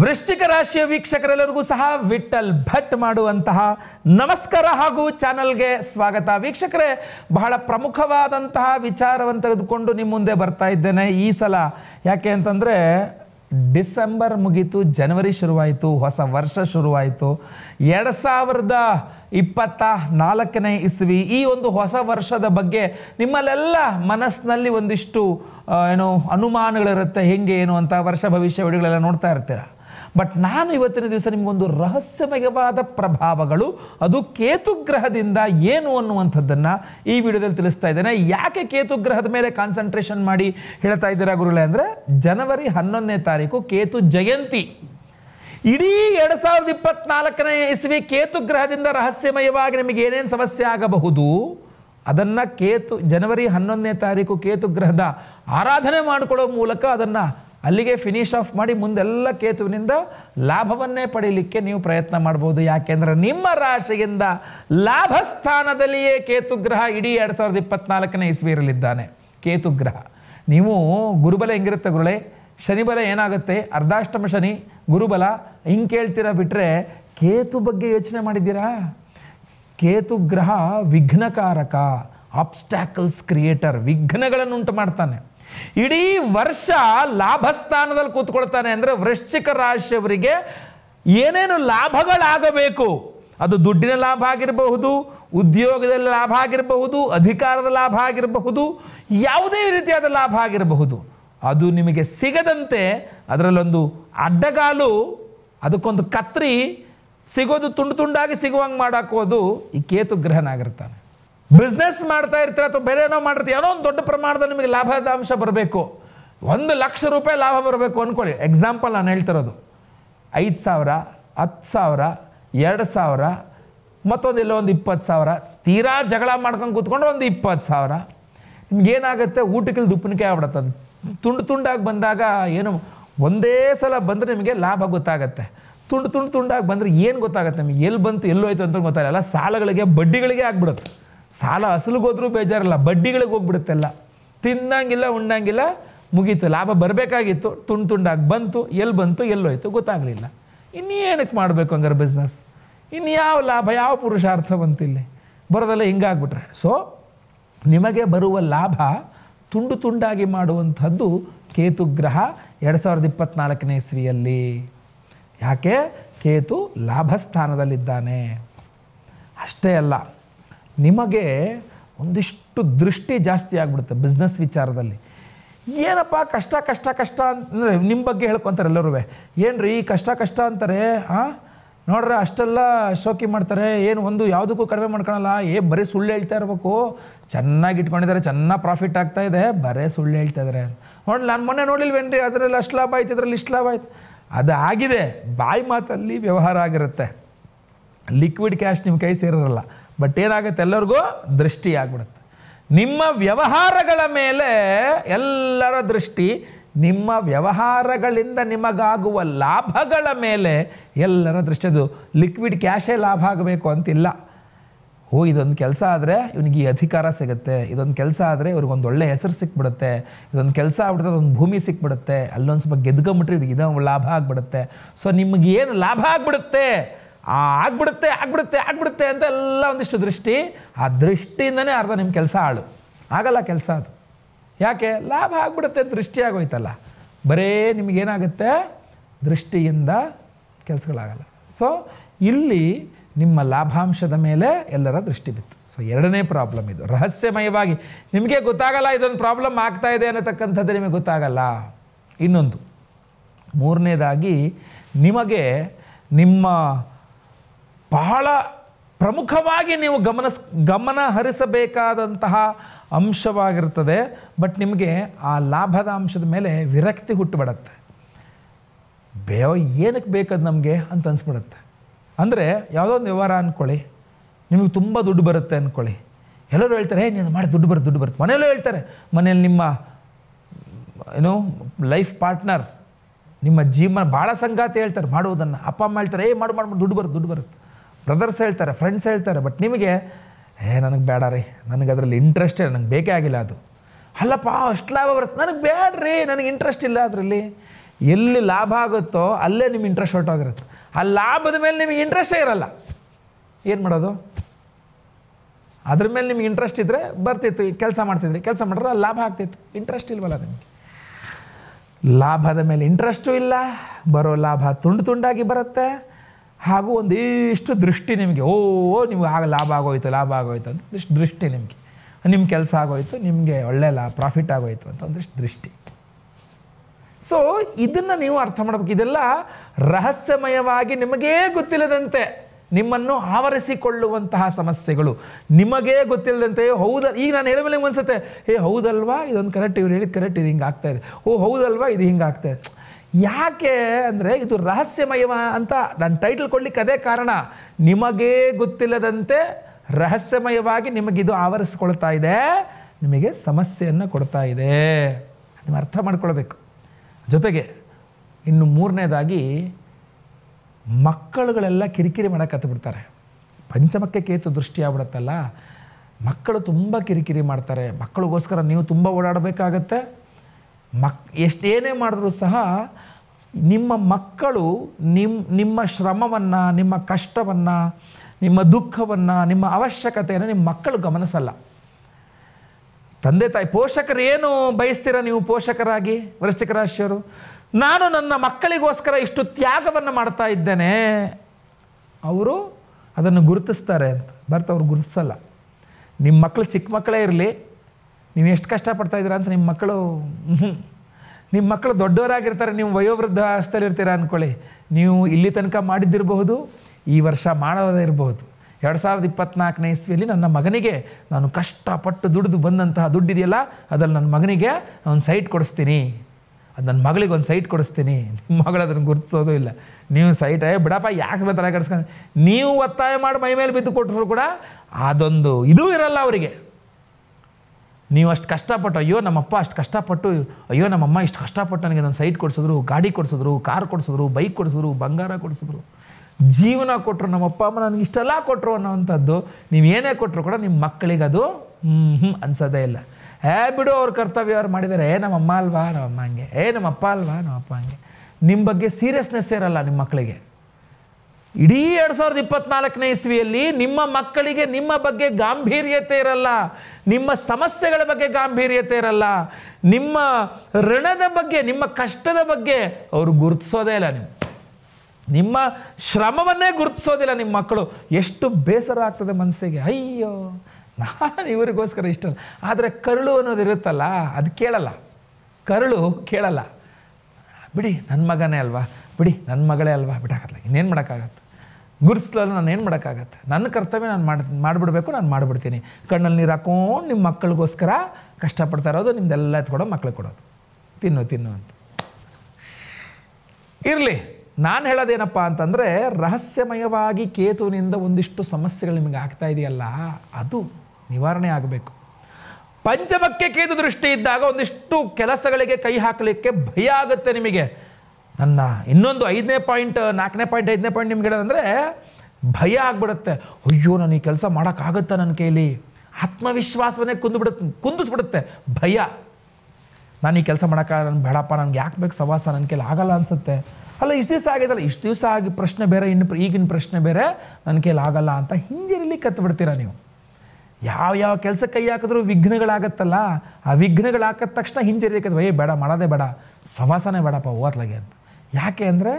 ವೃಶ್ಚಿಕ ರಾಶಿಯ ವೀಕ್ಷಕರೆಲ್ಲರಿಗೂ ಸಹ ವಿಠಲ್ ಭಟ್ ಮಾಡುವಂತಹ ನಮಸ್ಕಾರ ಹಾಗೂ ಚಾನಲ್ಗೆ ಸ್ವಾಗತ ವೀಕ್ಷಕರೇ ಬಹಳ ಪ್ರಮುಖವಾದಂತಹ ವಿಚಾರವನ್ನು ತೆಗೆದುಕೊಂಡು ನಿಮ್ಮ ಮುಂದೆ ಬರ್ತಾ ಇದ್ದೇನೆ ಈ ಸಲ ಯಾಕೆ ಅಂತಂದರೆ ಡಿಸೆಂಬರ್ ಮುಗೀತು ಜನವರಿ ಶುರುವಾಯಿತು ಹೊಸ ವರ್ಷ ಶುರುವಾಯಿತು ಎರಡು ಸಾವಿರದ ಇಪ್ಪತ್ತ ನಾಲ್ಕನೇ ಇಸ್ವಿ ಈ ಒಂದು ಹೊಸ ವರ್ಷದ ಬಗ್ಗೆ ನಿಮ್ಮಲ್ಲೆಲ್ಲ ಮನಸ್ಸಿನಲ್ಲಿ ಒಂದಿಷ್ಟು ಏನು ಅನುಮಾನಗಳಿರುತ್ತೆ ಹೆಂಗೆ ಏನು ಅಂತ ವರ್ಷ ಭವಿಷ್ಯ ನೋಡ್ತಾ ಇರ್ತೀರಾ ಬಟ್ ನಾನು ಇವತ್ತಿನ ದಿವಸ ನಿಮಗೊಂದು ರಹಸ್ಯಮಯವಾದ ಪ್ರಭಾವಗಳು ಅದು ಕೇತುಗ್ರಹದಿಂದ ಏನು ಅನ್ನುವಂಥದ್ದನ್ನು ಈ ವಿಡಿಯೋದಲ್ಲಿ ತಿಳಿಸ್ತಾ ಇದ್ದೇನೆ ಯಾಕೆ ಕೇತುಗ್ರಹದ ಮೇಲೆ ಕಾನ್ಸಂಟ್ರೇಷನ್ ಮಾಡಿ ಹೇಳ್ತಾ ಇದ್ದೀರಾ ಗುರುಳೆ ಅಂದರೆ ಜನವರಿ ಹನ್ನೊಂದನೇ ತಾರೀಕು ಕೇತು ಜಯಂತಿ ಇಡೀ ಎರಡು ಸಾವಿರದ ಇಪ್ಪತ್ನಾಲ್ಕನೇ ಇಸ್ವಿ ಕೇತುಗ್ರಹದಿಂದ ರಹಸ್ಯಮಯವಾಗಿ ನಿಮಗೆ ಏನೇನು ಸಮಸ್ಯೆ ಆಗಬಹುದು ಅದನ್ನು ಕೇತು ಜನವರಿ ಹನ್ನೊಂದನೇ ತಾರೀಕು ಕೇತುಗ್ರಹದ ಆರಾಧನೆ ಮಾಡಿಕೊಳ್ಳೋ ಮೂಲಕ ಅದನ್ನು ಅಲ್ಲಿಗೆ ಫಿನಿಶ್ ಆಫ್ ಮಾಡಿ ಮುಂದೆಲ್ಲ ಕೇತುವಿನಿಂದ ಲಾಭವನ್ನೇ ಪಡೀಲಿಕ್ಕೆ ನೀವು ಪ್ರಯತ್ನ ಮಾಡ್ಬೋದು ಯಾಕೆಂದರೆ ನಿಮ್ಮ ರಾಶಿಯಿಂದ ಲಾಭ ಸ್ಥಾನದಲ್ಲಿಯೇ ಕೇತುಗ್ರಹ ಇಡೀ ಎರಡು ಸಾವಿರದ ಇಪ್ಪತ್ನಾಲ್ಕನೇ ಇಸ್ವಿಯರಲ್ಲಿದ್ದಾನೆ ಕೇತುಗ್ರಹ ನೀವು ಗುರುಬಲ ಹೆಂಗಿರುತ್ತೆ ಗುರುಳೆ ಶನಿಬಲ ಏನಾಗುತ್ತೆ ಅರ್ಧಾಷ್ಟಮ ಶನಿ ಗುರುಬಲ ಹಿಂಗೆ ಕೇಳ್ತೀರಾ ಬಿಟ್ಟರೆ ಕೇತು ಬಗ್ಗೆ ಯೋಚನೆ ಮಾಡಿದ್ದೀರಾ ಕೇತು ಗ್ರಹ ವಿಘ್ನಕಾರಕ ಆಬ್ಸ್ಟ್ಯಾಕಲ್ಸ್ ಕ್ರಿಯೇಟರ್ ವಿಘ್ನಗಳನ್ನುಂಟು ಮಾಡ್ತಾನೆ ಇಡೀ ವರ್ಷ ಲಾಭಸ್ಥಾನದಲ್ಲಿ ಕೂತ್ಕೊಳ್ತಾನೆ ಅಂದರೆ ವೃಶ್ಚಿಕ ರಾಶಿಯವರಿಗೆ ಏನೇನು ಲಾಭಗಳಾಗಬೇಕು ಅದು ದುಡ್ಡಿನ ಲಾಭ ಆಗಿರಬಹುದು ಉದ್ಯೋಗದಲ್ಲಿ ಲಾಭ ಆಗಿರಬಹುದು ಅಧಿಕಾರದ ಲಾಭ ಆಗಿರಬಹುದು ಯಾವುದೇ ರೀತಿಯಾದ ಲಾಭ ಆಗಿರಬಹುದು ಅದು ನಿಮಗೆ ಸಿಗದಂತೆ ಅದರಲ್ಲೊಂದು ಅಡ್ಡಗಾಲು ಅದಕ್ಕೊಂದು ಕತ್ರಿ ಸಿಗೋದು ತುಂಡು ತುಂಡಾಗಿ ಸಿಗುವಂಗೆ ಮಾಡಾಕೋದು ಈ ಕೇತು ಗ್ರಹನಾಗಿರ್ತಾನೆ ಬಿಸ್ನೆಸ್ ಮಾಡ್ತಾ ಇರ್ತೀರ ಅಥವಾ ಬೇರೆ ಏನೋ ಮಾಡಿರ್ತೀವಿ ಏನೋ ಒಂದು ದೊಡ್ಡ ಪ್ರಮಾಣದ ನಿಮಗೆ ಲಾಭದ ಅಂಶ ಬರಬೇಕು ಒಂದು ಲಕ್ಷ ರೂಪಾಯಿ ಲಾಭ ಬರಬೇಕು ಅಂದ್ಕೊಳ್ಳಿ ಎಕ್ಸಾಂಪಲ್ ನಾನು ಹೇಳ್ತಿರೋದು ಐದು ಸಾವಿರ ಹತ್ತು ಸಾವಿರ ಎರಡು ಸಾವಿರ ಮತ್ತೊಂದು ಎಲ್ಲೋ ಒಂದು ಇಪ್ಪತ್ತು ಸಾವಿರ ತೀರಾ ಜಗಳ ಮಾಡ್ಕೊಂಡು ಕೂತ್ಕೊಂಡು ಒಂದು ಇಪ್ಪತ್ತು ಸಾವಿರ ನಿಮ್ಗೇನಾಗುತ್ತೆ ಊಟಕ್ಕೆ ದುಪ್ಪನಿಕೆ ಅದು ತುಂಡು ತುಂಡಾಗಿ ಬಂದಾಗ ಏನು ಒಂದೇ ಸಲ ಬಂದರೆ ನಿಮಗೆ ಲಾಭ ಗೊತ್ತಾಗುತ್ತೆ ತುಂಡು ತುಂಡು ತುಂಡಾಗಿ ಬಂದರೆ ಏನು ಗೊತ್ತಾಗುತ್ತೆ ನಿಮಗೆ ಎಲ್ಲಿ ಬಂತು ಎಲ್ಲೋಯ್ತು ಅಂತ ಗೊತ್ತಾಗಲ್ಲ ಸಾಲಗಳಿಗೆ ಬಡ್ಡಿಗಳಿಗೆ ಆಗ್ಬಿಡುತ್ತೆ ಸಾಲ ಅಸಲಿಗೋದ್ರೂ ಬೇಜಾರಲ್ಲ ಬಡ್ಡಿಗಳಿಗೆ ಹೋಗ್ಬಿಡುತ್ತೆಲ್ಲ ತಿನ್ನಂಗಿಲ್ಲ ಉಣ್ಣಂಗಿಲ್ಲ ಮುಗೀತು ಲಾಭ ಬರಬೇಕಾಗಿತ್ತು ತುಂಡು ತುಂಡಾಗಿ ಬಂತು ಎಲ್ಲಿ ಬಂತು ಎಲ್ಲೋಯ್ತು ಗೊತ್ತಾಗಲಿಲ್ಲ ಇನ್ನೇನಕ್ಕೆ ಮಾಡಬೇಕು ಹಂಗಾರೆ ಬಿಸ್ನೆಸ್ ಇನ್ನು ಯಾವ ಲಾಭ ಯಾವ ಪುರುಷಾರ್ಥ ಬಂತಿಲ್ಲಿ ಬರೋದೆಲ್ಲ ಹಿಂಗಾಗ್ಬಿಟ್ರೆ ಸೊ ನಿಮಗೆ ಬರುವ ಲಾಭ ತುಂಡು ತುಂಡಾಗಿ ಮಾಡುವಂಥದ್ದು ಕೇತುಗ್ರಹ ಎರಡು ಸಾವಿರದ ಇಪ್ಪತ್ತ್ನಾಲ್ಕನೇ ಇಸ್ವಿಯಲ್ಲಿ ಯಾಕೆ ಕೇತು ಲಾಭಸ್ಥಾನದಲ್ಲಿದ್ದಾನೆ ಅಷ್ಟೇ ಅಲ್ಲ ನಿಮಗೆ ಒಂದಿಷ್ಟು ದೃಷ್ಟಿ ಜಾಸ್ತಿ ಆಗಿಬಿಡುತ್ತೆ ಬಿಸ್ನೆಸ್ ವಿಚಾರದಲ್ಲಿ ಏನಪ್ಪ ಕಷ್ಟ ಕಷ್ಟ ಕಷ್ಟ ಅಂತಂದರೆ ನಿಮ್ಮ ಬಗ್ಗೆ ಹೇಳ್ಕೊತಾರೆ ಎಲ್ಲರೂ ಏನು ರೀ ಕಷ್ಟ ಕಷ್ಟ ಅಂತಾರೆ ಹಾಂ ನೋಡ್ರೆ ಅಷ್ಟೆಲ್ಲ ಶೋಕಿ ಮಾಡ್ತಾರೆ ಏನು ಒಂದು ಯಾವುದಕ್ಕೂ ಕಡಿಮೆ ಮಾಡ್ಕೊಳಲ್ಲ ಏ ಬರೀ ಸುಳ್ಳು ಹೇಳ್ತಾ ಇರಬೇಕು ಚೆನ್ನಾಗಿ ಇಟ್ಕೊಂಡಿದ್ದಾರೆ ಚೆನ್ನಾಗಿ ಪ್ರಾಫಿಟ್ ಆಗ್ತಾ ಇದೆ ಬರೀ ಸುಳ್ಳು ಹೇಳ್ತಾ ಇದ್ದಾರೆ ನೋಡಿ ನಾನು ಮೊನ್ನೆ ನೋಡಿಲ್ವೇನ್ರಿ ಅದರಲ್ಲಿ ಅಷ್ಟು ಲಾಭ ಆಯ್ತು ಇದರಲ್ಲಿ ಇಷ್ಟು ಲಾಭ ಆಯ್ತು ಅದು ಆಗಿದೆ ಬಾಯಿ ಮಾತಲ್ಲಿ ವ್ಯವಹಾರ ಆಗಿರುತ್ತೆ ಲಿಕ್ವಿಡ್ ಕ್ಯಾಶ್ ನಿಮ್ಮ ಕೈ ಸೇರಿರಲ್ಲ ಬಟ್ ಏನಾಗುತ್ತೆ ಎಲ್ಲರಿಗೂ ದೃಷ್ಟಿ ಆಗ್ಬಿಡುತ್ತೆ ನಿಮ್ಮ ವ್ಯವಹಾರಗಳ ಮೇಲೆ ಎಲ್ಲರ ದೃಷ್ಟಿ ನಿಮ್ಮ ವ್ಯವಹಾರಗಳಿಂದ ನಿಮಗಾಗುವ ಲಾಭಗಳ ಮೇಲೆ ಎಲ್ಲರ ದೃಷ್ಟಿ ಅದು ಲಿಕ್ವಿಡ್ ಕ್ಯಾಶೇ ಲಾಭ ಆಗಬೇಕು ಅಂತಿಲ್ಲ ಓ ಇದೊಂದು ಕೆಲಸ ಆದರೆ ಇವನಿಗೆ ಈ ಅಧಿಕಾರ ಸಿಗುತ್ತೆ ಇದೊಂದು ಕೆಲಸ ಆದರೆ ಇವ್ರಿಗೊಂದು ಒಳ್ಳೆ ಹೆಸರು ಸಿಕ್ಬಿಡುತ್ತೆ ಇದೊಂದು ಕೆಲಸ ಆಗ್ಬಿಡುತ್ತೆ ಅದೊಂದು ಭೂಮಿ ಸಿಕ್ಬಿಡುತ್ತೆ ಅಲ್ಲೊಂದು ಸ್ವಲ್ಪ ಗೆದ್ಕೊಂಬಿಟ್ರೆ ಇದಕ್ಕೆ ಇದೊಂದು ಲಾಭ ಆಗಿಬಿಡುತ್ತೆ ಸೊ ನಿಮಗೇನು ಲಾಭ ಆಗಿಬಿಡುತ್ತೆ ಆಗ್ಬಿಡುತ್ತೆ ಆಗ್ಬಿಡುತ್ತೆ ಆಗ್ಬಿಡುತ್ತೆ ಅಂತ ಎಲ್ಲ ಒಂದಿಷ್ಟು ದೃಷ್ಟಿ ಆ ದೃಷ್ಟಿಯಿಂದನೇ ಅರ್ಧ ನಿಮ್ಮ ಕೆಲಸ ಹಾಳು ಆಗಲ್ಲ ಕೆಲಸ ಅದು ಯಾಕೆ ಲಾಭ ಆಗ್ಬಿಡುತ್ತೆ ದೃಷ್ಟಿ ಆಗೋಯ್ತಲ್ಲ ಬರೇ ನಿಮಗೇನಾಗುತ್ತೆ ದೃಷ್ಟಿಯಿಂದ ಕೆಲಸಗಳಾಗಲ್ಲ ಸೊ ಇಲ್ಲಿ ನಿಮ್ಮ ಲಾಭಾಂಶದ ಮೇಲೆ ಎಲ್ಲರ ದೃಷ್ಟಿ ಬಿತ್ತು ಸೊ ಎರಡನೇ ಪ್ರಾಬ್ಲಮ್ ಇದು ರಹಸ್ಯಮಯವಾಗಿ ನಿಮಗೆ ಗೊತ್ತಾಗಲ್ಲ ಇದೊಂದು ಪ್ರಾಬ್ಲಮ್ ಆಗ್ತಾ ಇದೆ ಅನ್ನತಕ್ಕಂಥದ್ದು ನಿಮಗೆ ಗೊತ್ತಾಗಲ್ಲ ಇನ್ನೊಂದು ಮೂರನೇದಾಗಿ ನಿಮಗೆ ನಿಮ್ಮ ಬಹಳ ಪ್ರಮುಖವಾಗಿ ನೀವು ಗಮನಸ್ ಗಮನ ಹರಿಸಬೇಕಾದಂತಹ ಅಂಶವಾಗಿರ್ತದೆ ಬಟ್ ನಿಮಗೆ ಆ ಲಾಭದ ಅಂಶದ ಮೇಲೆ ವಿರಕ್ತಿ ಹುಟ್ಟುಬಿಡತ್ತೆ ಬೇ ಏನಕ್ಕೆ ಬೇಕದು ನಮಗೆ ಅಂತ ಅನಿಸ್ಬಿಡುತ್ತೆ ಅಂದರೆ ಯಾವುದೋ ಒಂದು ವ್ಯವಹಾರ ಅಂದ್ಕೊಳ್ಳಿ ನಿಮಗೆ ತುಂಬ ದುಡ್ಡು ಬರುತ್ತೆ ಅಂದ್ಕೊಳ್ಳಿ ಎಲ್ಲರೂ ಹೇಳ್ತಾರೆ ಏ ನೀನು ಮಾಡಿ ದುಡ್ಡು ಬರುತ್ತೆ ದುಡ್ಡು ಬರುತ್ತೆ ಮನೆಯಲ್ಲೂ ಹೇಳ್ತಾರೆ ಮನೇಲಿ ನಿಮ್ಮ ಏನು ಲೈಫ್ ಪಾರ್ಟ್ನರ್ ನಿಮ್ಮ ಜೀವನ ಭಾಳ ಸಂಗಾತಿ ಹೇಳ್ತಾರೆ ಮಾಡುವುದನ್ನು ಅಪ್ಪ ಅಮ್ಮ ಹೇಳ್ತಾರೆ ಏ ಮಾಡು ಮಾಡಿ ದುಡ್ಡು ಬರುತ್ತೆ ದುಡ್ಡು ಬರುತ್ತೆ ಬ್ರದರ್ಸ್ ಹೇಳ್ತಾರೆ ಫ್ರೆಂಡ್ಸ್ ಹೇಳ್ತಾರೆ ಬಟ್ ನಿಮಗೆ ಏ ನನಗೆ ಬೇಡ ರೀ ನನಗೆ ಅದರಲ್ಲಿ ಇಂಟ್ರೆಸ್ಟೇ ನನಗೆ ಬೇಕೇ ಆಗಿಲ್ಲ ಅದು ಅಲ್ಲಪ್ಪ ಅಷ್ಟು ಲಾಭ ಬರುತ್ತೆ ನನಗೆ ಬೇಡ್ರಿ ನನಗೆ ಇಂಟ್ರೆಸ್ಟ್ ಇಲ್ಲ ಅದರಲ್ಲಿ ಎಲ್ಲಿ ಲಾಭ ಆಗುತ್ತೋ ಅಲ್ಲೇ ನಿಮ್ಮ ಇಂಟ್ರೆಸ್ಟ್ ಹೊರಟೋಗಿರುತ್ತೆ ಆ ಲಾಭದ ಮೇಲೆ ನಿಮಗೆ ಇಂಟ್ರೆಸ್ಟೇ ಇರಲ್ಲ ಏನು ಮಾಡೋದು ಅದ್ರ ಮೇಲೆ ನಿಮ್ಗೆ ಇಂಟ್ರೆಸ್ಟ್ ಇದ್ದರೆ ಬರ್ತಿತ್ತು ಕೆಲಸ ಮಾಡ್ತಿದ್ರಿ ಕೆಲಸ ಮಾಡಿದ್ರೆ ಅಲ್ಲಿ ಲಾಭ ಆಗ್ತಿತ್ತು ಇಂಟ್ರೆಸ್ಟ್ ಇಲ್ವಲ್ಲ ನಿಮಗೆ ಲಾಭದ ಮೇಲೆ ಇಂಟ್ರೆಸ್ಟೂ ಇಲ್ಲ ಬರೋ ಲಾಭ ತುಂಡು ತುಂಡಾಗಿ ಬರುತ್ತೆ ಹಾಗೂ ಒಂದಿಷ್ಟು ದೃಷ್ಟಿ ನಿಮಗೆ ಓ ನಿಮ್ಗೆ ಆಗ ಲಾಭ ಆಗೋಯ್ತು ಲಾಭ ಆಗೋಯ್ತು ಅಂತ ಒಂದಿಷ್ಟು ದೃಷ್ಟಿ ನಿಮಗೆ ನಿಮ್ಮ ಕೆಲಸ ಆಗೋಯ್ತು ನಿಮಗೆ ಒಳ್ಳೆ ಲಾ ಪ್ರಾಫಿಟ್ ಆಗೋಯ್ತು ಅಂತ ಒಂದಿಷ್ಟು ದೃಷ್ಟಿ ಸೊ ಇದನ್ನು ನೀವು ಅರ್ಥ ಮಾಡಬೇಕು ಇದೆಲ್ಲ ರಹಸ್ಯಮಯವಾಗಿ ನಿಮಗೇ ಗೊತ್ತಿಲ್ಲದಂತೆ ನಿಮ್ಮನ್ನು ಆವರಿಸಿಕೊಳ್ಳುವಂತಹ ಸಮಸ್ಯೆಗಳು ನಿಮಗೇ ಗೊತ್ತಿಲ್ಲದಂತೆ ಹೌದ ಈಗ ನಾನು ಹೇಳಿದ ಮೇಲೆ ಅನ್ಸುತ್ತೆ ಏ ಹೌದಲ್ವಾ ಇದೊಂದು ಕರೆಕ್ಟ್ ಇವ್ರು ಹೇಳಿದ ಕರೆಕ್ಟ್ ಇದು ಹಿಂಗೆ ಆಗ್ತಾಯಿದೆ ಓ ಹೌದಲ್ವಾ ಇದು ಹಿಂಗೆ ಆಗ್ತಾಯಿದೆ ಯಾಕೆ ಅಂದರೆ ಇದು ರಹಸ್ಯಮಯವ ಅಂತ ನಾನು ಟೈಟಲ್ ಕೊಡ್ಲಿಕ್ಕೆ ಅದೇ ಕಾರಣ ನಿಮಗೇ ಗೊತ್ತಿಲ್ಲದಂತೆ ರಹಸ್ಯಮಯವಾಗಿ ನಿಮಗಿದು ಆವರಿಸ್ಕೊಳ್ತಾ ಇದೆ ನಿಮಗೆ ಸಮಸ್ಯೆಯನ್ನು ಕೊಡ್ತಾ ಇದೆ ಅದನ್ನು ಅರ್ಥ ಮಾಡ್ಕೊಳ್ಬೇಕು ಜೊತೆಗೆ ಇನ್ನು ಮೂರನೇದಾಗಿ ಮಕ್ಕಳುಗಳೆಲ್ಲ ಕಿರಿಕಿರಿ ಮಾಡೋಕೆ ಬಿಡ್ತಾರೆ ಪಂಚಮಕ್ಕೆ ಕೇತು ದೃಷ್ಟಿ ಆಗ್ಬಿಡುತ್ತಲ್ಲ ಮಕ್ಕಳು ತುಂಬ ಕಿರಿಕಿರಿ ಮಾಡ್ತಾರೆ ಮಕ್ಕಳಿಗೋಸ್ಕರ ನೀವು ತುಂಬ ಓಡಾಡಬೇಕಾಗತ್ತೆ ಮಕ್ ಎಷ್ಟೇನೇ ಮಾಡಿದ್ರೂ ಸಹ ನಿಮ್ಮ ಮಕ್ಕಳು ನಿಮ್ಮ ನಿಮ್ಮ ಶ್ರಮವನ್ನು ನಿಮ್ಮ ಕಷ್ಟವನ್ನು ನಿಮ್ಮ ದುಃಖವನ್ನು ನಿಮ್ಮ ಅವಶ್ಯಕತೆಯನ್ನು ನಿಮ್ಮ ಮಕ್ಕಳು ಗಮನಿಸಲ್ಲ ತಂದೆ ತಾಯಿ ಪೋಷಕರು ಏನು ಬಯಸ್ತೀರ ನೀವು ಪೋಷಕರಾಗಿ ವೃಶ್ಚಿಕ ರಾಶಿಯವರು ನಾನು ನನ್ನ ಮಕ್ಕಳಿಗೋಸ್ಕರ ಇಷ್ಟು ತ್ಯಾಗವನ್ನು ಮಾಡ್ತಾ ಇದ್ದೇನೆ ಅವರು ಅದನ್ನು ಗುರುತಿಸ್ತಾರೆ ಅಂತ ಬರ್ತವ್ರು ಗುರುತಿಸಲ್ಲ ನಿಮ್ಮ ಮಕ್ಕಳು ಚಿಕ್ಕ ಮಕ್ಕಳೇ ಇರಲಿ ನೀವು ಎಷ್ಟು ಕಷ್ಟಪಡ್ತಾ ಇದ್ದೀರಾ ಅಂತ ನಿಮ್ಮ ಮಕ್ಕಳು ನಿಮ್ಮ ಮಕ್ಕಳು ದೊಡ್ಡವರಾಗಿರ್ತಾರೆ ನೀವು ವಯೋವೃದ್ಧ ಇರ್ತೀರಾ ಅಂದ್ಕೊಳ್ಳಿ ನೀವು ಇಲ್ಲಿ ತನಕ ಮಾಡಿದ್ದಿರಬಹುದು ಈ ವರ್ಷ ಮಾಡೋದಿರಬಹುದು ಎರಡು ಸಾವಿರದ ಇಪ್ಪತ್ನಾಲ್ಕನೇ ಇಸ್ವಿಯಲ್ಲಿ ನನ್ನ ಮಗನಿಗೆ ನಾನು ಕಷ್ಟಪಟ್ಟು ದುಡಿದು ಬಂದಂತಹ ದುಡ್ಡಿದೆಯಲ್ಲ ಅದರಲ್ಲಿ ನನ್ನ ಮಗನಿಗೆ ಒಂದು ಸೈಟ್ ಕೊಡಿಸ್ತೀನಿ ಅದು ನನ್ನ ಮಗಳಿಗೆ ಒಂದು ಸೈಟ್ ಕೊಡಿಸ್ತೀನಿ ನಿಮ್ಮ ಮಗಳು ಅದನ್ನು ಗುರುತಿಸೋದು ಇಲ್ಲ ನೀವು ಸೈಟ್ ಬಿಡಪ್ಪ ಯಾಕೆ ಬೇತರ ಕಡಿಸ್ಕೊಂಡು ನೀವು ಒತ್ತಾಯ ಮಾಡಿ ಮೈ ಮೇಲೆ ಬಿದ್ದು ಕೊಟ್ಟರು ಕೂಡ ಅದೊಂದು ಇದೂ ಇರಲ್ಲ ಅವರಿಗೆ ನೀವು ಅಷ್ಟು ಕಷ್ಟಪಟ್ಟು ಅಯ್ಯೋ ನಮ್ಮಪ್ಪ ಅಷ್ಟು ಕಷ್ಟಪಟ್ಟು ಅಯ್ಯೋ ನಮ್ಮಮ್ಮ ಇಷ್ಟು ಕಷ್ಟಪಟ್ಟು ನನಗೆ ನನ್ನ ಸೈಟ್ ಕೊಡಿಸಿದ್ರು ಗಾಡಿ ಕೊಡಿಸಿದ್ರು ಕಾರ್ ಕೊಡಿಸಿದ್ರು ಬೈಕ್ ಕೊಡಿಸಿದ್ರು ಬಂಗಾರ ಕೊಡಿಸಿದ್ರು ಜೀವನ ಕೊಟ್ಟರು ನಮ್ಮಪ್ಪ ಅಮ್ಮ ನನಗೆ ಇಷ್ಟೆಲ್ಲ ಕೊಟ್ಟರು ಅನ್ನೋವಂಥದ್ದು ನೀವು ಏನೇ ಕೊಟ್ಟರು ಕೂಡ ನಿಮ್ಮ ಮಕ್ಕಳಿಗೆ ಅದು ಹ್ಞೂ ಹ್ಞೂ ಅನ್ಸೋದೇ ಇಲ್ಲ ಹೇ ಬಿಡು ಅವ್ರ ಕರ್ತವ್ಯ ಅವ್ರು ಮಾಡಿದ್ದಾರೆ ಏ ನಮ್ಮಮ್ಮ ಅಲ್ವಾ ನಮ್ಮಮ್ಮ ಹಂಗೆ ಏ ನಮ್ಮಪ್ಪ ಅಲ್ವಾ ನಮ್ಮಪ್ಪ ಹಂಗೆ ನಿಮ್ಮ ಬಗ್ಗೆ ಸೀರಿಯಸ್ನೆಸ್ ಇರಲ್ಲ ನಿಮ್ಮ ಮಕ್ಕಳಿಗೆ ಇಡೀ ಎರಡು ಸಾವಿರದ ಇಪ್ಪತ್ನಾಲ್ಕನೇ ಇಸ್ವಿಯಲ್ಲಿ ನಿಮ್ಮ ಮಕ್ಕಳಿಗೆ ನಿಮ್ಮ ಬಗ್ಗೆ ಗಾಂಭೀರ್ಯತೆ ಇರಲ್ಲ ನಿಮ್ಮ ಸಮಸ್ಯೆಗಳ ಬಗ್ಗೆ ಗಾಂಭೀರ್ಯತೆ ಇರಲ್ಲ ನಿಮ್ಮ ಋಣದ ಬಗ್ಗೆ ನಿಮ್ಮ ಕಷ್ಟದ ಬಗ್ಗೆ ಅವರು ಗುರುತಿಸೋದೇ ಇಲ್ಲ ನಿಮ್ಮ ನಿಮ್ಮ ಶ್ರಮವನ್ನೇ ಗುರುತಿಸೋದಿಲ್ಲ ನಿಮ್ಮ ಮಕ್ಕಳು ಎಷ್ಟು ಬೇಸರ ಆಗ್ತದೆ ಮನಸ್ಸಿಗೆ ಅಯ್ಯೋ ನಾನು ಇವರಿಗೋಸ್ಕರ ಇಷ್ಟ ಆದರೆ ಕರುಳು ಅನ್ನೋದು ಇರುತ್ತಲ್ಲ ಅದು ಕೇಳಲ್ಲ ಕರುಳು ಕೇಳಲ್ಲ ಬಿಡಿ ನನ್ನ ಮಗನೇ ಅಲ್ವಾ ಬಿಡಿ ನನ್ನ ಮಗಳೇ ಅಲ್ವಾ ಬಿಟ್ಟಾಗತ್ತಲ್ಲ ಇನ್ನೇನು ಮಾಡೋಕ್ಕಾಗತ್ತೆ ಗುರುಸ್ಲಲ್ಲೂ ನಾನು ಏನು ಮಾಡೋಕ್ಕಾಗತ್ತೆ ನನ್ನ ಕರ್ತವ್ಯ ನಾನು ಮಾಡಿ ಮಾಡಿಬಿಡ್ಬೇಕು ನಾನು ಮಾಡಿಬಿಡ್ತೀನಿ ಕಣ್ಣಲ್ಲಿ ನೀರು ಹಾಕೊಂಡು ನಿಮ್ಮ ಮಕ್ಕಳಿಗೋಸ್ಕರ ಕಷ್ಟಪಡ್ತಾ ಇರೋದು ನಿಮ್ದೆಲ್ಲ ಎತ್ಕೊಡೋ ಮಕ್ಳಿಗೆ ಕೊಡೋದು ತಿನ್ನು ತಿನ್ನು ಅಂತ ಇರಲಿ ನಾನು ಹೇಳೋದೇನಪ್ಪ ಅಂತಂದರೆ ರಹಸ್ಯಮಯವಾಗಿ ಕೇತುವಿನಿಂದ ಒಂದಿಷ್ಟು ಸಮಸ್ಯೆಗಳು ನಿಮಗೆ ಆಗ್ತಾ ಇದೆಯಲ್ಲ ಅದು ನಿವಾರಣೆ ಆಗಬೇಕು ಪಂಚಮಕ್ಕೆ ಕೇತು ದೃಷ್ಟಿ ಇದ್ದಾಗ ಒಂದಿಷ್ಟು ಕೆಲಸಗಳಿಗೆ ಕೈ ಹಾಕಲಿಕ್ಕೆ ಭಯ ಆಗುತ್ತೆ ನಿಮಗೆ ನನ್ನ ಇನ್ನೊಂದು ಐದನೇ ಪಾಯಿಂಟ್ ನಾಲ್ಕನೇ ಪಾಯಿಂಟ್ ಐದನೇ ಪಾಯಿಂಟ್ ನಿಮ್ಗೆ ಹೇಳೋದಂದರೆ ಭಯ ಆಗ್ಬಿಡುತ್ತೆ ಅಯ್ಯೋ ನಾನು ಈ ಕೆಲಸ ಮಾಡೋಕ್ಕಾಗುತ್ತಾ ನನ್ನ ಕೈಲಿ ಆತ್ಮವಿಶ್ವಾಸವನ್ನೇ ಕುಂದುಬಿಡುತ್ತೆ ಕುಂದಿಸ್ಬಿಡುತ್ತೆ ಭಯ ನಾನು ಈ ಕೆಲಸ ಮಾಡೋಕ್ಕ ನನ್ನ ಬೇಡಪ್ಪ ನನಗೆ ಯಾಕೆ ಬೇಕು ಸವಾಸ ನನ್ನ ಕೈಲಿ ಆಗಲ್ಲ ಅನ್ಸುತ್ತೆ ಅಲ್ಲ ಇಷ್ಟು ದಿವಸ ಆಗಿದಲ್ಲ ಇಷ್ಟು ದಿವಸ ಆಗಿ ಪ್ರಶ್ನೆ ಬೇರೆ ಇನ್ನು ಈಗಿನ ಪ್ರಶ್ನೆ ಬೇರೆ ನನ್ನ ಕೈಲಿ ಆಗಲ್ಲ ಅಂತ ಹಿಂಜರಿಲಿ ಕತ್ಬಿಡ್ತೀರಾ ನೀವು ಯಾವ ಯಾವ ಕೆಲಸ ಕೈ ಹಾಕಿದ್ರು ವಿಘ್ನಗಳಾಗತ್ತಲ್ಲ ಆ ವಿಘ್ನಗಳಾಕದ ತಕ್ಷಣ ಹಿಂಜರಿಲಿಕ್ಕೆ ಏ ಬೇಡ ಮಾಡೋದೇ ಬೇಡ ಸವಾಸನೇ ಬೇಡಪ್ಪ ಓದ್ಲಾಗೆ ಅಂತ ಯಾಕೆ ಅಂದರೆ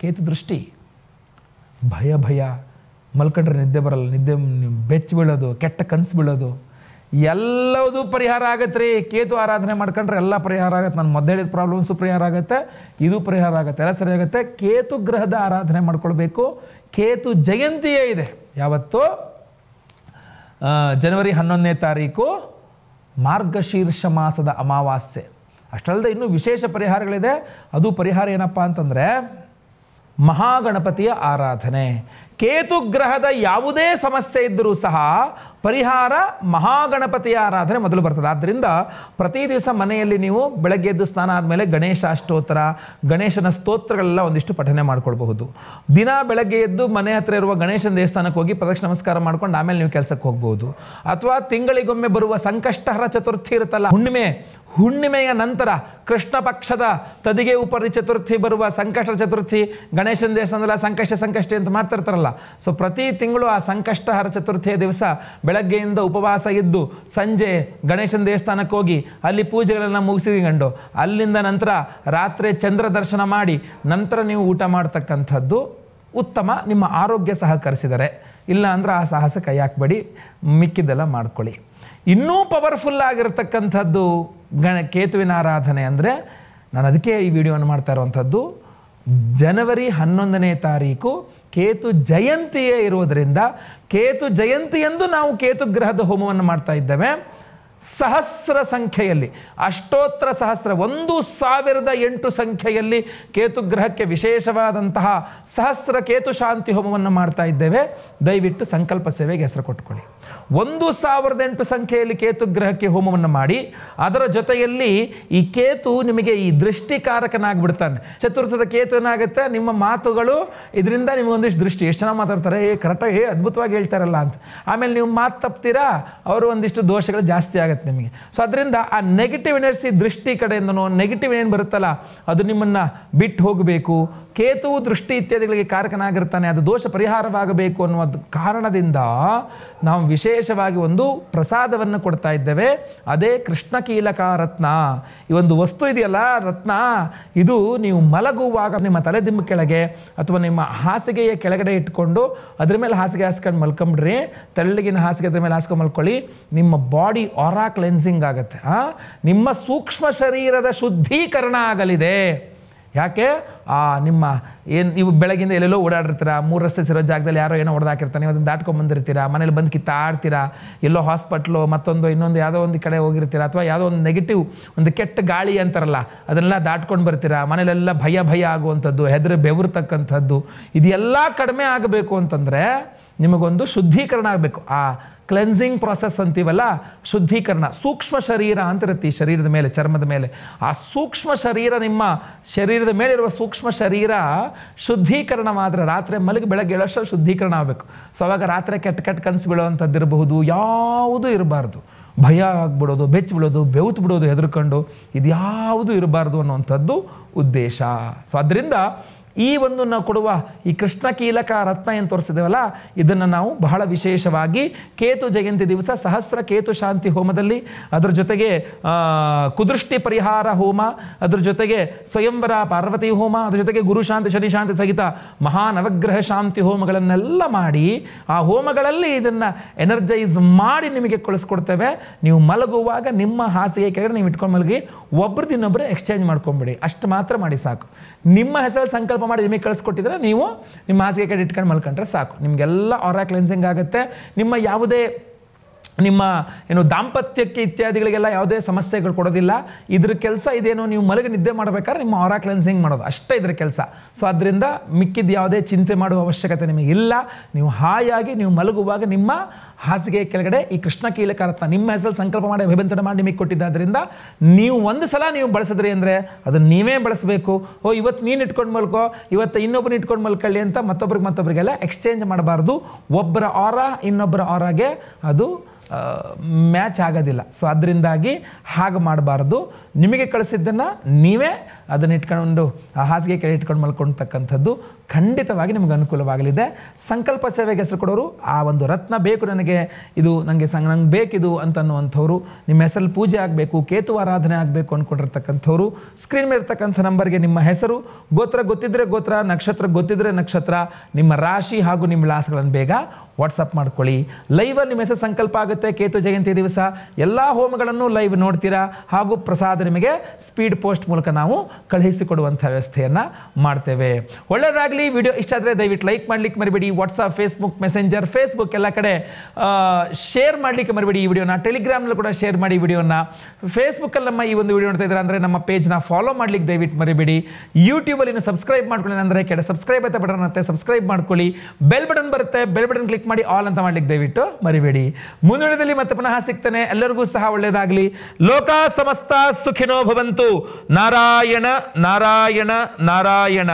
ಕೇತು ದೃಷ್ಟಿ ಭಯ ಭಯ ಮಲ್ಕೊಂಡ್ರೆ ನಿದ್ದೆ ಬರಲ್ಲ ನಿದ್ದೆ ಬೆಚ್ಚಿ ಬೀಳೋದು ಕೆಟ್ಟ ಕನಸು ಬೀಳೋದು ಎಲ್ಲದೂ ಪರಿಹಾರ ಆಗತ್ತೆ ರೀ ಕೇತು ಆರಾಧನೆ ಮಾಡ್ಕೊಂಡ್ರೆ ಎಲ್ಲ ಪರಿಹಾರ ಆಗುತ್ತೆ ನಾನು ಮೊದಲು ಹೇಳಿದ ಪ್ರಾಬ್ಲಮ್ಸು ಪರಿಹಾರ ಆಗುತ್ತೆ ಇದು ಪರಿಹಾರ ಆಗುತ್ತೆ ಎಲ್ಲ ಸರಿಯಾಗುತ್ತೆ ಕೇತು ಗ್ರಹದ ಆರಾಧನೆ ಮಾಡ್ಕೊಳ್ಬೇಕು ಕೇತು ಜಯಂತಿಯೇ ಇದೆ ಯಾವತ್ತು ಜನವರಿ ಹನ್ನೊಂದನೇ ತಾರೀಕು ಮಾರ್ಗಶೀರ್ಷ ಮಾಸದ ಅಮಾವಾಸ್ಯೆ ಅಷ್ಟಲ್ಲದೆ ಇನ್ನೂ ವಿಶೇಷ ಪರಿಹಾರಗಳಿದೆ ಅದು ಪರಿಹಾರ ಏನಪ್ಪ ಅಂತಂದರೆ ಮಹಾಗಣಪತಿಯ ಆರಾಧನೆ ಗ್ರಹದ ಯಾವುದೇ ಸಮಸ್ಯೆ ಇದ್ದರೂ ಸಹ ಪರಿಹಾರ ಮಹಾಗಣಪತಿಯ ಆರಾಧನೆ ಮೊದಲು ಬರ್ತದೆ ಆದ್ದರಿಂದ ಪ್ರತಿ ದಿವಸ ಮನೆಯಲ್ಲಿ ನೀವು ಬೆಳಗ್ಗೆ ಎದ್ದು ಸ್ನಾನ ಆದಮೇಲೆ ಗಣೇಶ ಅಷ್ಟೋತ್ತರ ಗಣೇಶನ ಸ್ತೋತ್ರಗಳೆಲ್ಲ ಒಂದಿಷ್ಟು ಪಠನೆ ಮಾಡ್ಕೊಳ್ಬಹುದು ದಿನ ಬೆಳಗ್ಗೆ ಎದ್ದು ಮನೆ ಹತ್ರ ಇರುವ ಗಣೇಶನ ದೇವಸ್ಥಾನಕ್ಕೆ ಹೋಗಿ ಪ್ರದಕ್ಷಿಣ ನಮಸ್ಕಾರ ಮಾಡ್ಕೊಂಡು ಆಮೇಲೆ ನೀವು ಕೆಲಸಕ್ಕೆ ಹೋಗ್ಬೋದು ಅಥವಾ ತಿಂಗಳಿಗೊಮ್ಮೆ ಬರುವ ಸಂಕಷ್ಟಹರ ಚತುರ್ಥಿ ಇರುತ್ತಲ್ಲ ಹುಣ್ಣಿಮೆ ಹುಣ್ಣಿಮೆಯ ನಂತರ ಕೃಷ್ಣ ಪಕ್ಷದ ತದಿಗೆ ಉಪರಿ ಚತುರ್ಥಿ ಬರುವ ಸಂಕಷ್ಟ ಚತುರ್ಥಿ ಗಣೇಶನ ದೇವಸ್ಥಾನದಲ್ಲ ಸಂಕಷ್ಟ ಸಂಕಷ್ಟ ಅಂತ ಮಾಡ್ತಿರ್ತಾರಲ್ಲ ಸೊ ಪ್ರತಿ ತಿಂಗಳು ಆ ಸಂಕಷ್ಟಹರ ಚತುರ್ಥಿಯ ದಿವಸ ಬೆಳಗ್ಗೆಯಿಂದ ಉಪವಾಸ ಇದ್ದು ಸಂಜೆ ಗಣೇಶನ ದೇವಸ್ಥಾನಕ್ಕೆ ಹೋಗಿ ಅಲ್ಲಿ ಪೂಜೆಗಳನ್ನು ಮುಗಿಸಿಕೊಂಡು ಅಲ್ಲಿಂದ ನಂತರ ರಾತ್ರಿ ಚಂದ್ರ ದರ್ಶನ ಮಾಡಿ ನಂತರ ನೀವು ಊಟ ಮಾಡ್ತಕ್ಕಂಥದ್ದು ಉತ್ತಮ ನಿಮ್ಮ ಆರೋಗ್ಯ ಸಹಕರಿಸಿದರೆ ಇಲ್ಲ ಅಂದ್ರೆ ಆ ಸಾಹಸ ಕೈ ಹಾಕಬೇಡಿ ಮಿಕ್ಕಿದ್ದೆಲ್ಲ ಮಾಡ್ಕೊಳ್ಳಿ ಇನ್ನೂ ಪವರ್ಫುಲ್ ಆಗಿರತಕ್ಕಂಥದ್ದು ಗಣ ಕೇತುವಿನ ಆರಾಧನೆ ಅಂದರೆ ನಾನು ಅದಕ್ಕೆ ಈ ವಿಡಿಯೋವನ್ನು ಮಾಡ್ತಾ ಇರುವಂಥದ್ದು ಜನವರಿ ಹನ್ನೊಂದನೇ ತಾರೀಕು ಕೇತು ಜಯಂತಿಯೇ ಇರುವುದರಿಂದ ಕೇತು ಎಂದು ನಾವು ಕೇತು ಗ್ರಹದ ಹೋಮವನ್ನು ಮಾಡ್ತಾ ಇದ್ದೇವೆ ಸಹಸ್ರ ಸಂಖ್ಯೆಯಲ್ಲಿ ಅಷ್ಟೋತ್ತರ ಸಹಸ್ರ ಒಂದು ಸಾವಿರದ ಎಂಟು ಸಂಖ್ಯೆಯಲ್ಲಿ ಗ್ರಹಕ್ಕೆ ವಿಶೇಷವಾದಂತಹ ಸಹಸ್ರ ಕೇತು ಶಾಂತಿ ಹೋಮವನ್ನು ಮಾಡ್ತಾ ಇದ್ದೇವೆ ದಯವಿಟ್ಟು ಸಂಕಲ್ಪ ಸೇವೆಗೆ ಹೆಸರು ಕೊಟ್ಟುಕೊಳ್ಳಿ ಒಂದು ಸಾವಿರದ ಎಂಟು ಸಂಖ್ಯೆಯಲ್ಲಿ ಕೇತು ಗ್ರಹಕ್ಕೆ ಹೋಮವನ್ನು ಮಾಡಿ ಅದರ ಜೊತೆಯಲ್ಲಿ ಈ ಕೇತು ನಿಮಗೆ ಈ ದೃಷ್ಟಿಕಾರಕನಾಗ್ಬಿಡ್ತಾನೆ ಚತುರ್ಥದ ಕೇತು ಏನಾಗುತ್ತೆ ನಿಮ್ಮ ಮಾತುಗಳು ಇದರಿಂದ ಒಂದಿಷ್ಟು ದೃಷ್ಟಿ ಎಷ್ಟು ಜನ ಮಾತಾಡ್ತಾರೆ ಏ ಕರೆಕ್ಟಾಗಿ ಏ ಅದ್ಭುತವಾಗಿ ಹೇಳ್ತಾರಲ್ಲ ಅಂತ ಆಮೇಲೆ ನೀವು ಮಾತು ತಪ್ತೀರಾ ಅವರು ಒಂದಿಷ್ಟು ದೋಷಗಳು ಜಾಸ್ತಿ ಆಗುತ್ತೆ ನಿಮಗೆ ಸೊ ಅದರಿಂದ ಆ ನೆಗೆಟಿವ್ ಎನರ್ಜಿ ದೃಷ್ಟಿ ಕಡೆಯಿಂದನೋ ನೆಗೆಟಿವ್ ಏನು ಬರುತ್ತಲ್ಲ ಅದು ನಿಮ್ಮನ್ನು ಬಿಟ್ಟು ಹೋಗಬೇಕು ಕೇತುವು ದೃಷ್ಟಿ ಇತ್ಯಾದಿಗಳಿಗೆ ಕಾರಕನಾಗಿರ್ತಾನೆ ಅದು ದೋಷ ಪರಿಹಾರವಾಗಬೇಕು ಅನ್ನುವ ಕಾರಣದಿಂದ ನಾವು ವಿಶೇಷವಾಗಿ ಒಂದು ಪ್ರಸಾದವನ್ನು ಕೊಡ್ತಾ ಇದ್ದೇವೆ ಅದೇ ಕೃಷ್ಣ ಕೀಲಕ ರತ್ನ ಈ ಒಂದು ವಸ್ತು ಇದೆಯಲ್ಲ ರತ್ನ ಇದು ನೀವು ಮಲಗುವಾಗ ನಿಮ್ಮ ತಲೆದಿಮ್ಮ ಕೆಳಗೆ ಅಥವಾ ನಿಮ್ಮ ಹಾಸಿಗೆಯ ಕೆಳಗಡೆ ಇಟ್ಕೊಂಡು ಅದ್ರ ಮೇಲೆ ಹಾಸಿಗೆ ಹಾಸ್ಕೊಂಡು ಮಲ್ಕೊಂಬಿಡ್ರಿ ತೆಳ್ಳಗಿನ ಹಾಸಿಗೆ ಅದ್ರ ಮೇಲೆ ಹಾಸ್ಕೊಂಡು ಮಲ್ಕೊಳ್ಳಿ ನಿಮ್ಮ ಬಾಡಿ ಆರಾ ಕ್ಲೆನ್ಸಿಂಗ್ ಆಗುತ್ತೆ ನಿಮ್ಮ ಸೂಕ್ಷ್ಮ ಶರೀರದ ಶುದ್ಧೀಕರಣ ಆಗಲಿದೆ ಯಾಕೆ ಆ ನಿಮ್ಮ ಏನು ನೀವು ಬೆಳಗಿಂದ ಎಲ್ಲೆಲ್ಲೋ ಓಡಾಡಿರ್ತೀರ ಮೂರು ರಸ್ತೆ ಸಿರೋ ಜಾಗದಲ್ಲಿ ಯಾರೋ ಏನೋ ಹೊಡೆದಾಕಿರ್ತಾರೆ ನೀವು ಅದನ್ನು ಬಂದಿರ್ತೀರಾ ಮನೇಲಿ ಬಂದು ಕಿತ್ತಾಡ್ತೀರಾ ಎಲ್ಲೋ ಹಾಸ್ಪಿಟ್ಲು ಮತ್ತೊಂದು ಇನ್ನೊಂದು ಯಾವುದೋ ಒಂದು ಕಡೆ ಹೋಗಿರ್ತೀರಾ ಅಥವಾ ಯಾವುದೋ ಒಂದು ನೆಗೆಟಿವ್ ಒಂದು ಕೆಟ್ಟ ಗಾಳಿ ಅಂತಾರಲ್ಲ ಅದನ್ನೆಲ್ಲ ದಾಟ್ಕೊಂಡು ಬರ್ತೀರಾ ಮನೇಲೆಲ್ಲ ಭಯ ಭಯ ಆಗುವಂಥದ್ದು ಹೆದರು ಬೆವರ್ತಕ್ಕಂಥದ್ದು ಇದೆಲ್ಲ ಕಡಿಮೆ ಆಗಬೇಕು ಅಂತಂದರೆ ನಿಮಗೊಂದು ಶುದ್ಧೀಕರಣ ಆಗಬೇಕು ಆ ಕ್ಲೆನ್ಸಿಂಗ್ ಪ್ರೊಸೆಸ್ ಅಂತೀವಲ್ಲ ಶುದ್ಧೀಕರಣ ಸೂಕ್ಷ್ಮ ಶರೀರ ಅಂತಿರುತ್ತೆ ಈ ಶರೀರದ ಮೇಲೆ ಚರ್ಮದ ಮೇಲೆ ಆ ಸೂಕ್ಷ್ಮ ಶರೀರ ನಿಮ್ಮ ಶರೀರದ ಮೇಲಿರುವ ಸೂಕ್ಷ್ಮ ಶರೀರ ಶುದ್ಧೀಕರಣವಾದರೆ ರಾತ್ರಿ ಮಲಗಿ ಬೆಳಗ್ಗೆ ಏಳಷ್ಟು ಶುದ್ಧೀಕರಣ ಆಗಬೇಕು ಸೊ ಅವಾಗ ರಾತ್ರಿ ಕೆಟ್ಟ ಕೆಟ್ಟ ಕನಸು ಇರಬಹುದು ಯಾವುದೂ ಇರಬಾರ್ದು ಭಯ ಆಗ್ಬಿಡೋದು ಬೆಚ್ಚಿ ಬಿಡೋದು ಬೆವ್ತು ಬಿಡೋದು ಹೆದರ್ಕೊಂಡು ಇದು ಯಾವುದೂ ಇರಬಾರ್ದು ಅನ್ನೋವಂಥದ್ದು ಉದ್ದೇಶ ಸೊ ಅದರಿಂದ ಈ ಒಂದು ನಾವು ಕೊಡುವ ಈ ಕೃಷ್ಣ ಕೀಲಕ ರತ್ನ ಏನು ತೋರಿಸಿದೇವಲ್ಲ ಇದನ್ನು ನಾವು ಬಹಳ ವಿಶೇಷವಾಗಿ ಕೇತು ಜಯಂತಿ ದಿವಸ ಸಹಸ್ರ ಕೇತು ಶಾಂತಿ ಹೋಮದಲ್ಲಿ ಅದರ ಜೊತೆಗೆ ಕುದೃಷ್ಟಿ ಪರಿಹಾರ ಹೋಮ ಅದರ ಜೊತೆಗೆ ಸ್ವಯಂವರ ಪಾರ್ವತಿ ಹೋಮ ಅದ್ರ ಜೊತೆಗೆ ಗುರು ಶಾಂತಿ ಶನಿಶಾಂತಿ ಸಹಿತ ಮಹಾನ್ ಅವಗ್ರಹ ಶಾಂತಿ ಹೋಮಗಳನ್ನೆಲ್ಲ ಮಾಡಿ ಆ ಹೋಮಗಳಲ್ಲಿ ಇದನ್ನು ಎನರ್ಜೈಸ್ ಮಾಡಿ ನಿಮಗೆ ಕಳಿಸ್ಕೊಡ್ತೇವೆ ನೀವು ಮಲಗುವಾಗ ನಿಮ್ಮ ಹಾಸಿಗೆ ಕೆಳಗಡೆ ನೀವು ಇಟ್ಕೊಂಡು ಮಲಗಿ ಒಬ್ರದಿನ್ನೊಬ್ಬರು ಎಕ್ಸ್ಚೇಂಜ್ ಮಾಡ್ಕೊಂಬಿಡಿ ಅಷ್ಟು ಮಾತ್ರ ಮಾತ್ರ ಮಾಡಿ ಸಾಕು ನಿಮ್ಮ ಹೆಸರಲ್ಲಿ ಸಂಕಲ್ಪ ಮಾಡಿ ನಿಮಗೆ ಕಳಿಸ್ಕೊಟ್ಟಿದ್ರೆ ನೀವು ನಿಮ್ಮ ಹಾಸಿಗೆ ಕಡೆ ಇಟ್ಕೊಂಡು ಮಲ್ಕೊಂಡ್ರೆ ಸಾಕು ನಿಮಗೆಲ್ಲ ಆರಾ ಕ್ಲೆನ್ಸಿಂಗ್ ಆಗುತ್ತೆ ನಿಮ್ಮ ಯಾವುದೇ ನಿಮ್ಮ ಏನು ದಾಂಪತ್ಯಕ್ಕೆ ಇತ್ಯಾದಿಗಳಿಗೆಲ್ಲ ಯಾವುದೇ ಸಮಸ್ಯೆಗಳು ಕೊಡೋದಿಲ್ಲ ಇದ್ರ ಕೆಲಸ ಇದೇನು ನೀವು ಮಲಗಿ ನಿದ್ದೆ ಮಾಡಬೇಕಾದ್ರೆ ನಿಮ್ಮ ಆರಾ ಕ್ಲೆನ್ಸಿಂಗ್ ಮಾಡೋದು ಅಷ್ಟೇ ಇದ್ರ ಕೆಲಸ ಸೊ ಅದರಿಂದ ಮಿಕ್ಕಿದ ಯಾವುದೇ ಚಿಂತೆ ಮಾಡುವ ಅವಶ್ಯಕತೆ ನಿಮಗೆ ಇಲ್ಲ ನೀವು ಹಾಯಾಗಿ ನೀವು ಮಲಗುವಾಗ ನಿಮ್ಮ ಹಾಸಿಗೆ ಕೆಳಗಡೆ ಈ ಕೃಷ್ಣ ಕೀಲಕಾರತ್ನ ನಿಮ್ಮ ಹೆಸರು ಸಂಕಲ್ಪ ಮಾಡಿ ಅಭಿವಂತನ ಮಾಡಿ ನಿಮಗೆ ಕೊಟ್ಟಿದ್ದಾದ್ರಿಂದ ನೀವು ಒಂದು ಸಲ ನೀವು ಬಳಸಿದ್ರಿ ಅಂದರೆ ಅದನ್ನು ನೀವೇ ಬಳಸಬೇಕು ಓ ಇವತ್ತು ನೀನು ಇಟ್ಕೊಂಡು ಮಲ್ಕೋ ಇವತ್ತು ಇನ್ನೊಬ್ಬರು ಇಟ್ಕೊಂಡು ಮಲ್ಕೊಳ್ಳಿ ಅಂತ ಮತ್ತೊಬ್ರಿಗೆ ಮತ್ತೊಬ್ರಿಗೆಲ್ಲ ಎಕ್ಸ್ಚೇಂಜ್ ಮಾಡಬಾರ್ದು ಒಬ್ಬರ ಆರ ಇನ್ನೊಬ್ಬರ ಆರಾಗೆ ಅದು ಮ್ಯಾಚ್ ಆಗೋದಿಲ್ಲ ಸೊ ಅದರಿಂದಾಗಿ ಹಾಗೆ ಮಾಡಬಾರ್ದು ನಿಮಗೆ ಕಳಿಸಿದ್ದನ್ನು ನೀವೇ ಅದನ್ನು ಇಟ್ಕೊಂಡು ಆ ಹಾಸಿಗೆ ಕೆಳಗೆ ಇಟ್ಕೊಂಡು ಮಲ್ಕೊಳ್ತಕ್ಕಂಥದ್ದು ಖಂಡಿತವಾಗಿ ನಿಮಗೆ ಅನುಕೂಲವಾಗಲಿದೆ ಸಂಕಲ್ಪ ಸೇವೆಗೆ ಹೆಸರು ಕೊಡೋರು ಆ ಒಂದು ರತ್ನ ಬೇಕು ನನಗೆ ಇದು ನನಗೆ ಸಂ ನಂಗೆ ಬೇಕಿದು ಅಂತನ್ನುವಂಥವ್ರು ನಿಮ್ಮ ಹೆಸರಲ್ಲಿ ಪೂಜೆ ಆಗಬೇಕು ಕೇತು ಆರಾಧನೆ ಆಗಬೇಕು ಅಂದ್ಕೊಂಡಿರ್ತಕ್ಕಂಥವ್ರು ಸ್ಕ್ರೀನ್ ಮೇಲೆ ಇರ್ತಕ್ಕಂಥ ನಂಬರ್ಗೆ ನಿಮ್ಮ ಹೆಸರು ಗೋತ್ರ ಗೊತ್ತಿದ್ದರೆ ಗೋತ್ರ ನಕ್ಷತ್ರ ಗೊತ್ತಿದ್ದರೆ ನಕ್ಷತ್ರ ನಿಮ್ಮ ರಾಶಿ ಹಾಗೂ ನಿಮ್ಮ ವಿಳಾಸಗಳನ್ನು ಬೇಗ ವಾಟ್ಸಪ್ ಮಾಡ್ಕೊಳ್ಳಿ ಲೈವ್ ನಿಮ್ಮ ಹೆಸರು ಸಂಕಲ್ಪ ಆಗುತ್ತೆ ಕೇತು ಜಯಂತಿ ದಿವಸ ಎಲ್ಲ ಹೋಮಗಳನ್ನು ಲೈವ್ ನೋಡ್ತೀರಾ ಹಾಗೂ ಪ್ರಸಾದ ಅದು ನಿಮಗೆ ಸ್ಪೀಡ್ ಪೋಸ್ಟ್ ಮೂಲಕ ನಾವು ಕಳುಹಿಸಿಕೊಡುವಂಥ ವ್ಯವಸ್ಥೆಯನ್ನು ಮಾಡ್ತೇವೆ ಒಳ್ಳೆಯದಾಗಲಿ ವಿಡಿಯೋ ಇಷ್ಟ ಆದರೆ ದಯವಿಟ್ಟು ಲೈಕ್ ಮಾಡಲಿಕ್ಕೆ ಮರಿಬೇಡಿ ವಾಟ್ಸಪ್ ಫೇಸ್ಬುಕ್ ಮೆಸೆಂಜರ್ ಫೇಸ್ಬುಕ್ ಎಲ್ಲ ಕಡೆ ಶೇರ್ ಮಾಡಲಿಕ್ಕೆ ಮರಿಬೇಡಿ ಈ ವಿಡಿಯೋನ ಟೆಲಿಗ್ರಾಮ್ನಲ್ಲಿ ಕೂಡ ಶೇರ್ ಮಾಡಿ ವಿಡಿಯೋನ ಫೇಸ್ಬುಕ್ಕಲ್ಲಿ ನಮ್ಮ ಈ ಒಂದು ವಿಡಿಯೋ ನೋಡ್ತಾ ಇದ್ದಾರೆ ಅಂದರೆ ನಮ್ಮ ಪೇಜ್ನ ಫಾಲೋ ಮಾಡಲಿಕ್ಕೆ ದಯವಿಟ್ಟು ಮರಿಬೇಡಿ ಯೂಟ್ಯೂಬಲ್ಲಿ ಸಬ್ಸ್ಕ್ರೈಬ್ ಮಾಡ್ಕೊಳ್ಳಿ ಅಂದರೆ ಕೆಡ ಸಬ್ಸ್ಕ್ರೈಬ್ ಅಂತ ಬಟನ್ ಅಂತ ಸಬ್ಸ್ಕ್ರೈಬ್ ಮಾಡ್ಕೊಳ್ಳಿ ಬೆಲ್ ಬಟನ್ ಬರುತ್ತೆ ಬೆಲ್ ಬಟನ್ ಕ್ಲಿಕ್ ಮಾಡಿ ಆಲ್ ಅಂತ ಮಾಡ್ಲಿಕ್ಕೆ ದಯವಿಟ್ಟು ಮರಿಬೇಡಿ ಮುಂದಿನದಲ್ಲಿ ಮತ್ತೆ ಪುನಃ ಸಿಗ್ತಾನೆ ಎಲ್ಲರಿಗೂ ಸಹ ಒಳ್ಳೆಯದಾಗಲಿ ಲೋಕ ಸಮಸ್ತ సుఖినో భవంతు నారాయణ నారాయణ నారాయణ